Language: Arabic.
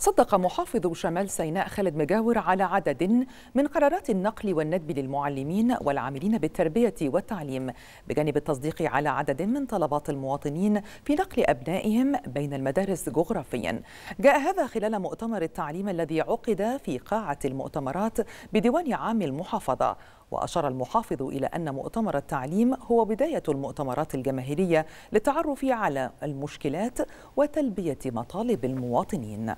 صدق محافظ شمال سيناء خالد مجاور على عدد من قرارات النقل والندب للمعلمين والعاملين بالتربية والتعليم بجانب التصديق على عدد من طلبات المواطنين في نقل أبنائهم بين المدارس جغرافيا جاء هذا خلال مؤتمر التعليم الذي عقد في قاعة المؤتمرات بديوان عام المحافظة وأشار المحافظ إلى أن مؤتمر التعليم هو بداية المؤتمرات الجماهيرية للتعرف على المشكلات وتلبية مطالب المواطنين